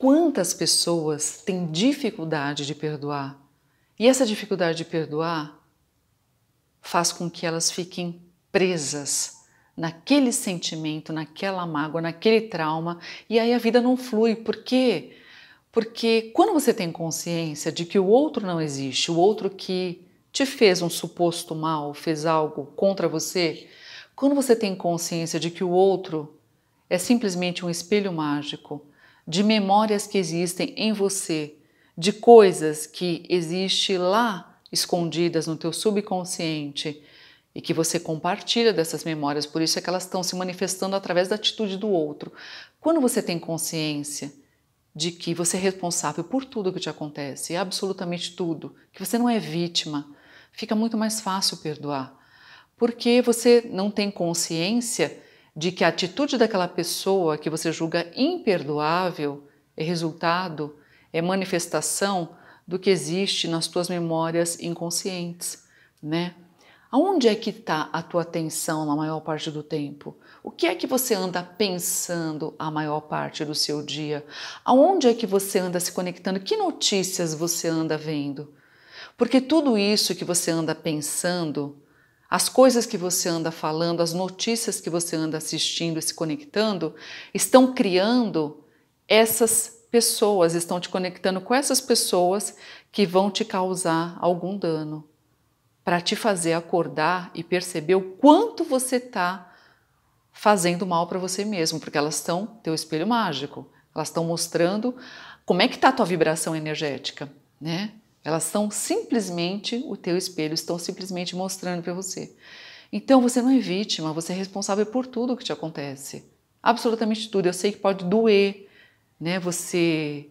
Quantas pessoas têm dificuldade de perdoar? E essa dificuldade de perdoar faz com que elas fiquem presas naquele sentimento, naquela mágoa, naquele trauma, e aí a vida não flui. Por quê? Porque quando você tem consciência de que o outro não existe, o outro que te fez um suposto mal, fez algo contra você, quando você tem consciência de que o outro é simplesmente um espelho mágico de memórias que existem em você, de coisas que existem lá escondidas no teu subconsciente e que você compartilha dessas memórias, por isso é que elas estão se manifestando através da atitude do outro. Quando você tem consciência de que você é responsável por tudo que te acontece, absolutamente tudo, que você não é vítima, fica muito mais fácil perdoar, porque você não tem consciência de que a atitude daquela pessoa que você julga imperdoável é resultado, é manifestação do que existe nas tuas memórias inconscientes, né? Aonde é que está a tua atenção na maior parte do tempo? O que é que você anda pensando a maior parte do seu dia? Aonde é que você anda se conectando? Que notícias você anda vendo? Porque tudo isso que você anda pensando, as coisas que você anda falando, as notícias que você anda assistindo e se conectando, estão criando essas pessoas, estão te conectando com essas pessoas que vão te causar algum dano, para te fazer acordar e perceber o quanto você está fazendo mal para você mesmo, porque elas estão teu espelho mágico, elas estão mostrando como é que está a tua vibração energética, né? Elas são simplesmente o teu espelho, estão simplesmente mostrando para você. Então você não é vítima, você é responsável por tudo o que te acontece. Absolutamente tudo. Eu sei que pode doer, né, você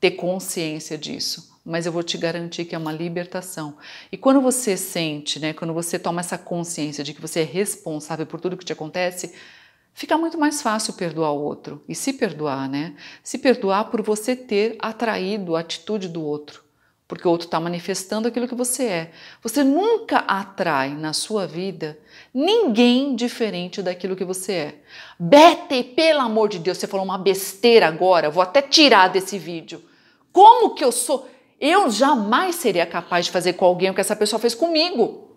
ter consciência disso, mas eu vou te garantir que é uma libertação. E quando você sente, né, quando você toma essa consciência de que você é responsável por tudo o que te acontece, fica muito mais fácil perdoar o outro e se perdoar, né? Se perdoar por você ter atraído a atitude do outro porque o outro está manifestando aquilo que você é. Você nunca atrai na sua vida ninguém diferente daquilo que você é. Bete, pelo amor de Deus, você falou uma besteira agora, vou até tirar desse vídeo. Como que eu sou? Eu jamais seria capaz de fazer com alguém o que essa pessoa fez comigo.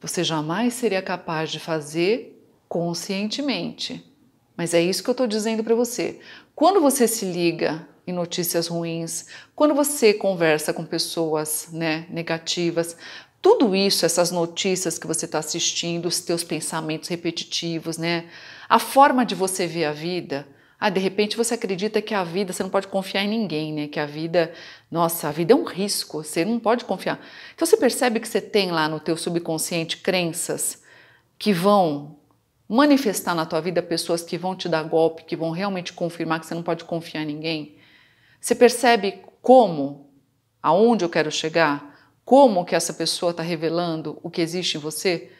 Você jamais seria capaz de fazer conscientemente. Mas é isso que eu estou dizendo para você. Quando você se liga em notícias ruins, quando você conversa com pessoas né, negativas, tudo isso, essas notícias que você está assistindo, os teus pensamentos repetitivos, né? A forma de você ver a vida. Ah, de repente você acredita que a vida, você não pode confiar em ninguém, né? Que a vida, nossa, a vida é um risco, você não pode confiar. Então você percebe que você tem lá no teu subconsciente crenças que vão manifestar na tua vida pessoas que vão te dar golpe, que vão realmente confirmar que você não pode confiar em ninguém. Você percebe como, aonde eu quero chegar, como que essa pessoa está revelando o que existe em você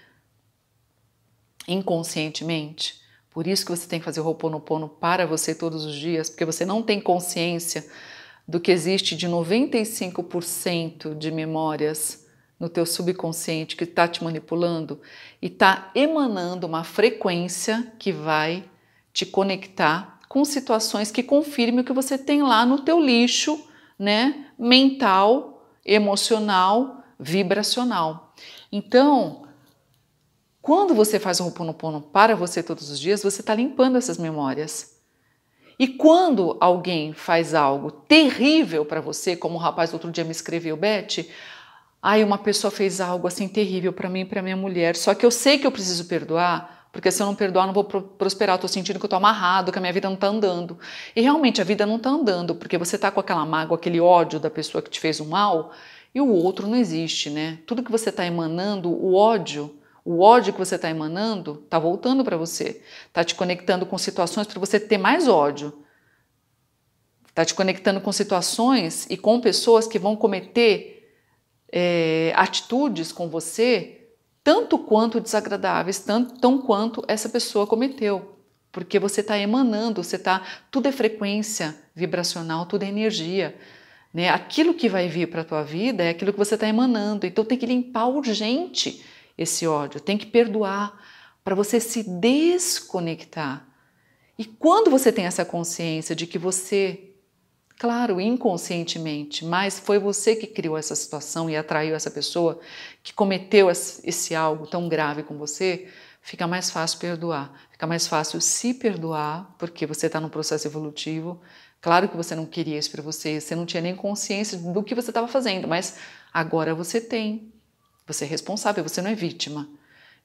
inconscientemente? Por isso que você tem que fazer o Ho'oponopono para você todos os dias, porque você não tem consciência do que existe de 95% de memórias no teu subconsciente que está te manipulando e está emanando uma frequência que vai te conectar com situações que confirmem o que você tem lá no teu lixo, né, mental, emocional, vibracional. Então, quando você faz o Ho'oponopono para você todos os dias, você está limpando essas memórias. E quando alguém faz algo terrível para você, como o rapaz outro dia me escreveu, Beth, aí uma pessoa fez algo assim terrível para mim e para minha mulher, só que eu sei que eu preciso perdoar, porque se eu não perdoar, não vou prosperar. Eu tô sentindo que eu tô amarrado, que a minha vida não tá andando. E realmente a vida não tá andando, porque você tá com aquela mágoa, aquele ódio da pessoa que te fez o mal, e o outro não existe, né? Tudo que você tá emanando, o ódio, o ódio que você tá emanando tá voltando para você, tá te conectando com situações para você ter mais ódio, tá te conectando com situações e com pessoas que vão cometer é, atitudes com você tanto quanto desagradáveis, tanto, tão quanto essa pessoa cometeu. Porque você está emanando, você está. Tudo é frequência vibracional, tudo é energia. Né? Aquilo que vai vir para a tua vida é aquilo que você está emanando. Então tem que limpar urgente esse ódio, tem que perdoar para você se desconectar. E quando você tem essa consciência de que você Claro, inconscientemente, mas foi você que criou essa situação e atraiu essa pessoa que cometeu esse algo tão grave com você. Fica mais fácil perdoar, fica mais fácil se perdoar, porque você está num processo evolutivo. Claro que você não queria isso para você, você não tinha nem consciência do que você estava fazendo, mas agora você tem. Você é responsável, você não é vítima.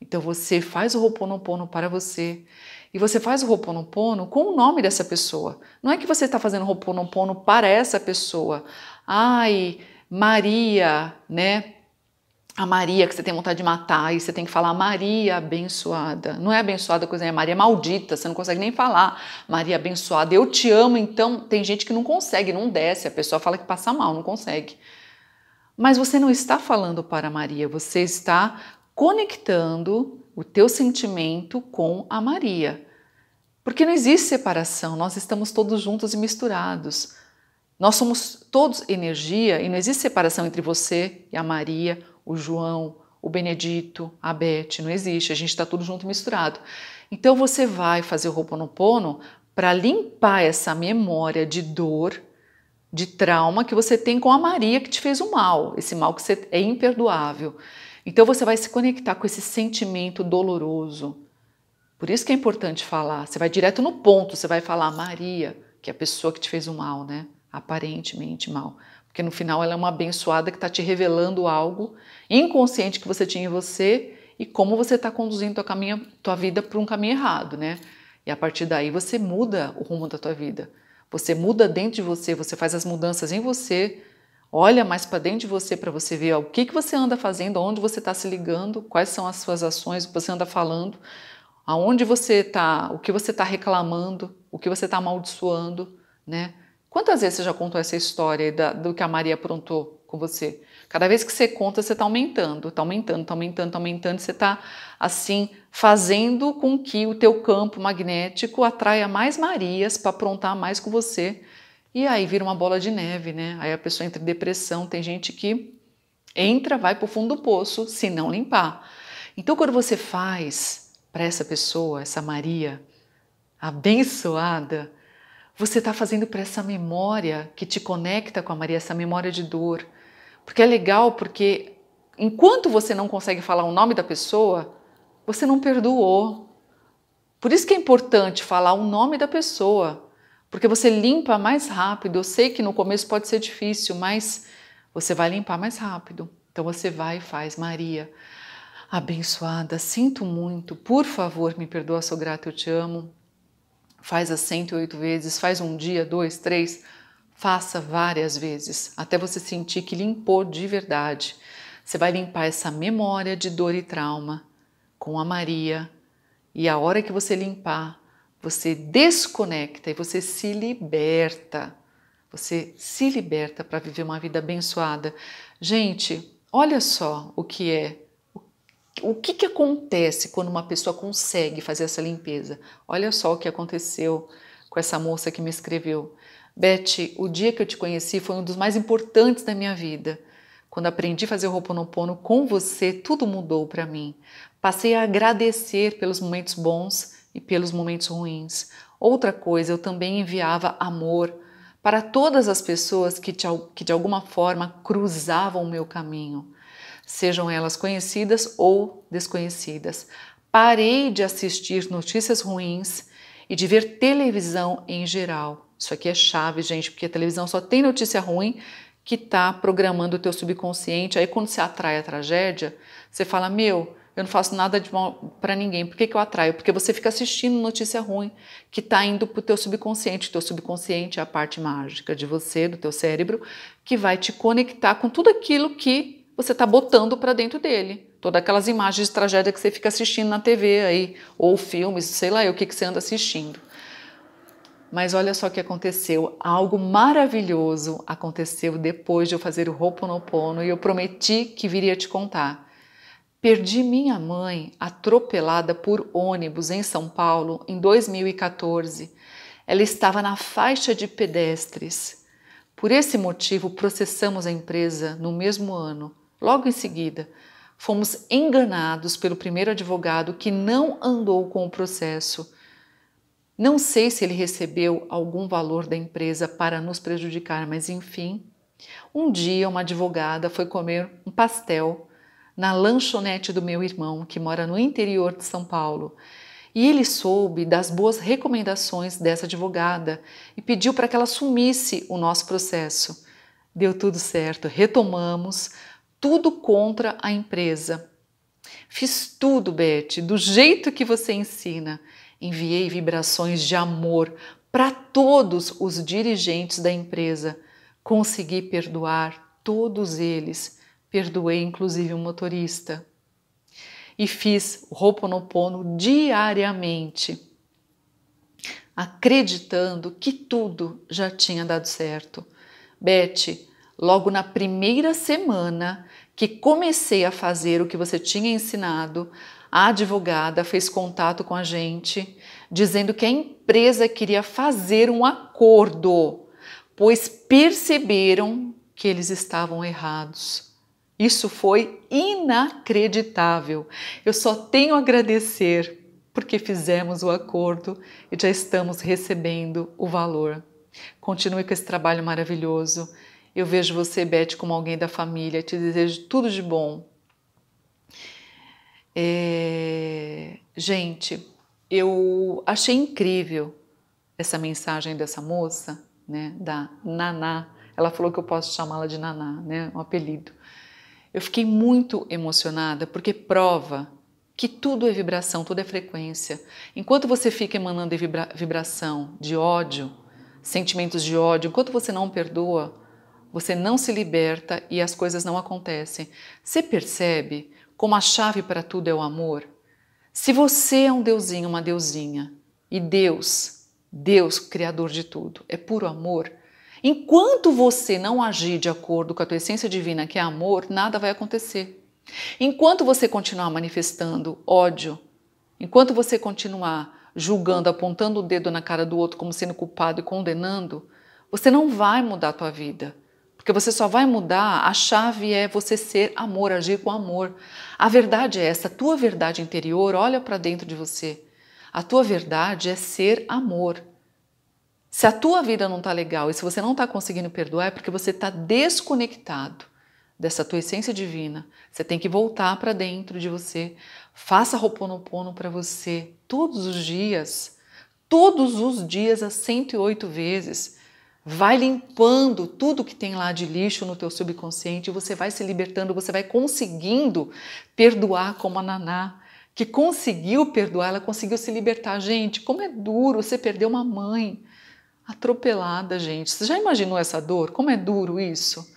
Então você faz o Ho'oponopono para você e você faz o Ho'oponopono com o nome dessa pessoa. Não é que você está fazendo o Ho'oponopono para essa pessoa. Ai, Maria, né? A Maria que você tem vontade de matar e você tem que falar Maria abençoada. Não é abençoada coisa, é Maria maldita, você não consegue nem falar Maria abençoada. Eu te amo, então tem gente que não consegue, não desce, a pessoa fala que passa mal, não consegue. Mas você não está falando para Maria, você está conectando o teu sentimento com a Maria. Porque não existe separação, nós estamos todos juntos e misturados. Nós somos todos energia e não existe separação entre você e a Maria, o João, o Benedito, a Beth, não existe, a gente está tudo junto e misturado. Então você vai fazer o Roponopono para limpar essa memória de dor, de trauma que você tem com a Maria que te fez o mal, esse mal que é imperdoável. Então você vai se conectar com esse sentimento doloroso. Por isso que é importante falar. Você vai direto no ponto, você vai falar Maria, que é a pessoa que te fez o mal, né? Aparentemente mal. Porque no final ela é uma abençoada que está te revelando algo inconsciente que você tinha em você e como você está conduzindo tua, caminho, tua vida para um caminho errado, né? E a partir daí você muda o rumo da tua vida. Você muda dentro de você, você faz as mudanças em você Olha mais para dentro de você para você ver ó, o que, que você anda fazendo, aonde você está se ligando, quais são as suas ações, o que você anda falando, aonde você está, o que você está reclamando, o que você está amaldiçoando, né? Quantas vezes você já contou essa história da, do que a Maria aprontou com você? Cada vez que você conta, você está aumentando, está aumentando, está aumentando, está aumentando. Você está, assim, fazendo com que o teu campo magnético atraia mais Marias para aprontar mais com você, e aí vira uma bola de neve, né? Aí a pessoa entra em depressão. Tem gente que entra, vai para o fundo do poço se não limpar. Então, quando você faz para essa pessoa, essa Maria abençoada, você está fazendo para essa memória que te conecta com a Maria, essa memória de dor. Porque é legal, porque enquanto você não consegue falar o nome da pessoa, você não perdoou. Por isso que é importante falar o nome da pessoa porque você limpa mais rápido. Eu sei que no começo pode ser difícil, mas você vai limpar mais rápido. Então você vai e faz, Maria. Abençoada, sinto muito, por favor, me perdoa, sou grata, eu te amo. Faz as 108 vezes, faz um dia, dois, três, faça várias vezes, até você sentir que limpou de verdade. Você vai limpar essa memória de dor e trauma com a Maria, e a hora que você limpar, você desconecta e você se liberta. Você se liberta para viver uma vida abençoada. Gente, olha só o que é. O que, que acontece quando uma pessoa consegue fazer essa limpeza? Olha só o que aconteceu com essa moça que me escreveu. Beth, o dia que eu te conheci foi um dos mais importantes da minha vida. Quando aprendi a fazer o Ho'oponopono com você, tudo mudou para mim. Passei a agradecer pelos momentos bons e pelos momentos ruins. Outra coisa, eu também enviava amor para todas as pessoas que, que de alguma forma cruzavam o meu caminho, sejam elas conhecidas ou desconhecidas. Parei de assistir notícias ruins e de ver televisão em geral. Isso aqui é chave, gente, porque a televisão só tem notícia ruim que está programando o teu subconsciente. Aí quando você atrai a tragédia, você fala: "Meu, eu não faço nada de mal para ninguém. Por que, que eu atraio? Porque você fica assistindo notícia ruim que está indo para o teu subconsciente. O teu subconsciente é a parte mágica de você, do teu cérebro, que vai te conectar com tudo aquilo que você está botando para dentro dele. Todas aquelas imagens de tragédia que você fica assistindo na TV aí, ou filmes, sei lá o que, que você anda assistindo. Mas olha só o que aconteceu. Algo maravilhoso aconteceu depois de eu fazer o Ho'oponopono e eu prometi que viria te contar. Perdi minha mãe atropelada por ônibus em São Paulo em 2014. Ela estava na faixa de pedestres. Por esse motivo, processamos a empresa no mesmo ano. Logo em seguida, fomos enganados pelo primeiro advogado que não andou com o processo. Não sei se ele recebeu algum valor da empresa para nos prejudicar, mas enfim. Um dia, uma advogada foi comer um pastel na lanchonete do meu irmão, que mora no interior de São Paulo. E ele soube das boas recomendações dessa advogada e pediu para que ela assumisse o nosso processo. Deu tudo certo, retomamos, tudo contra a empresa. Fiz tudo, Beth, do jeito que você ensina. Enviei vibrações de amor para todos os dirigentes da empresa. Consegui perdoar todos eles. Perdoei inclusive um motorista. E fiz o Ho'oponopono diariamente, acreditando que tudo já tinha dado certo. Beth, logo na primeira semana que comecei a fazer o que você tinha ensinado, a advogada fez contato com a gente, dizendo que a empresa queria fazer um acordo, pois perceberam que eles estavam errados. Isso foi inacreditável. Eu só tenho a agradecer porque fizemos o acordo e já estamos recebendo o valor. Continue com esse trabalho maravilhoso. Eu vejo você, Beth, como alguém da família. Te desejo tudo de bom. É... Gente, eu achei incrível essa mensagem dessa moça, né, da Naná. Ela falou que eu posso chamá-la de Naná, né, um apelido. Eu fiquei muito emocionada porque prova que tudo é vibração, tudo é frequência. Enquanto você fica emanando vibra vibração de ódio, sentimentos de ódio, enquanto você não perdoa, você não se liberta e as coisas não acontecem. Você percebe como a chave para tudo é o amor? Se você é um deusinho, uma deusinha, e Deus, Deus, criador de tudo, é puro amor, Enquanto você não agir de acordo com a tua essência divina, que é amor, nada vai acontecer. Enquanto você continuar manifestando ódio, enquanto você continuar julgando, apontando o dedo na cara do outro como sendo culpado e condenando, você não vai mudar a tua vida. Porque você só vai mudar, a chave é você ser amor, agir com amor. A verdade é essa, a tua verdade interior, olha para dentro de você. A tua verdade é ser amor. Se a tua vida não está legal e se você não está conseguindo perdoar, é porque você está desconectado dessa tua essência divina. Você tem que voltar para dentro de você. Faça Roponopono para você todos os dias, todos os dias, as 108 vezes. Vai limpando tudo que tem lá de lixo no teu subconsciente, você vai se libertando, você vai conseguindo perdoar como a Naná, que conseguiu perdoar, ela conseguiu se libertar. Gente, como é duro você perder uma mãe atropelada, gente. Você já imaginou essa dor? Como é duro isso?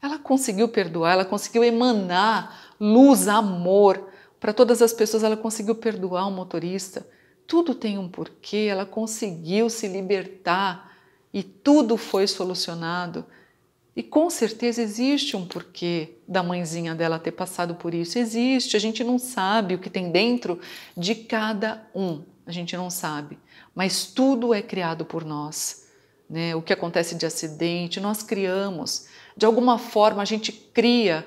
Ela conseguiu perdoar, ela conseguiu emanar luz, amor para todas as pessoas, ela conseguiu perdoar o motorista. Tudo tem um porquê, ela conseguiu se libertar e tudo foi solucionado. E com certeza existe um porquê da mãezinha dela ter passado por isso. Existe, a gente não sabe o que tem dentro de cada um. A gente não sabe mas tudo é criado por nós. Né? O que acontece de acidente, nós criamos. De alguma forma, a gente cria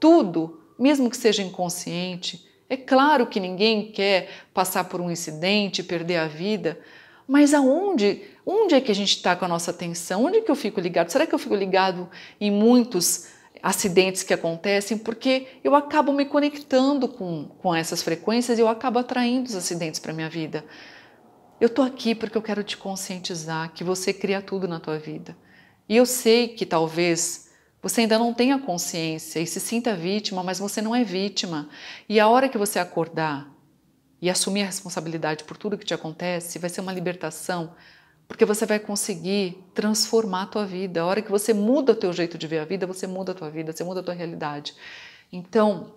tudo, mesmo que seja inconsciente. É claro que ninguém quer passar por um incidente, perder a vida, mas aonde? Onde é que a gente está com a nossa atenção? Onde é que eu fico ligado? Será que eu fico ligado em muitos acidentes que acontecem? Porque eu acabo me conectando com, com essas frequências e eu acabo atraindo os acidentes para minha vida. Eu estou aqui porque eu quero te conscientizar que você cria tudo na tua vida. E eu sei que talvez você ainda não tenha consciência e se sinta vítima, mas você não é vítima. E a hora que você acordar e assumir a responsabilidade por tudo que te acontece, vai ser uma libertação, porque você vai conseguir transformar a tua vida. A hora que você muda o teu jeito de ver a vida, você muda a tua vida, você muda a tua realidade. Então,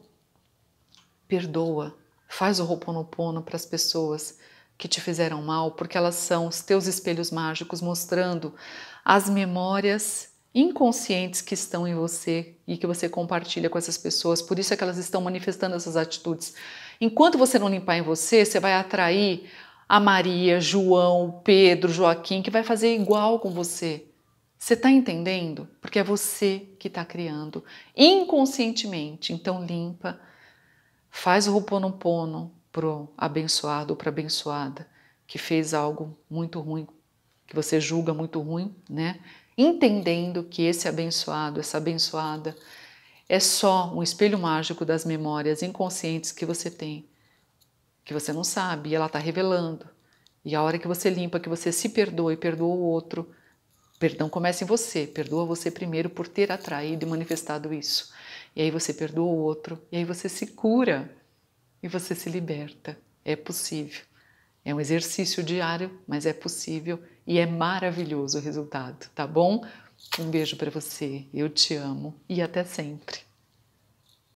perdoa, faz o Ho'oponopono para as pessoas que te fizeram mal, porque elas são os teus espelhos mágicos mostrando as memórias inconscientes que estão em você e que você compartilha com essas pessoas. Por isso é que elas estão manifestando essas atitudes. Enquanto você não limpar em você, você vai atrair a Maria, João, Pedro, Joaquim, que vai fazer igual com você. Você está entendendo? Porque é você que está criando inconscientemente. Então limpa, faz o pono pro abençoado ou para abençoada que fez algo muito ruim, que você julga muito ruim, né? Entendendo que esse abençoado, essa abençoada é só um espelho mágico das memórias inconscientes que você tem, que você não sabe e ela está revelando. E a hora que você limpa, que você se perdoa e perdoa o outro, perdão começa em você, perdoa você primeiro por ter atraído e manifestado isso. E aí você perdoa o outro, e aí você se cura e você se liberta. É possível. É um exercício diário, mas é possível e é maravilhoso o resultado, tá bom? Um beijo para você, eu te amo e até sempre.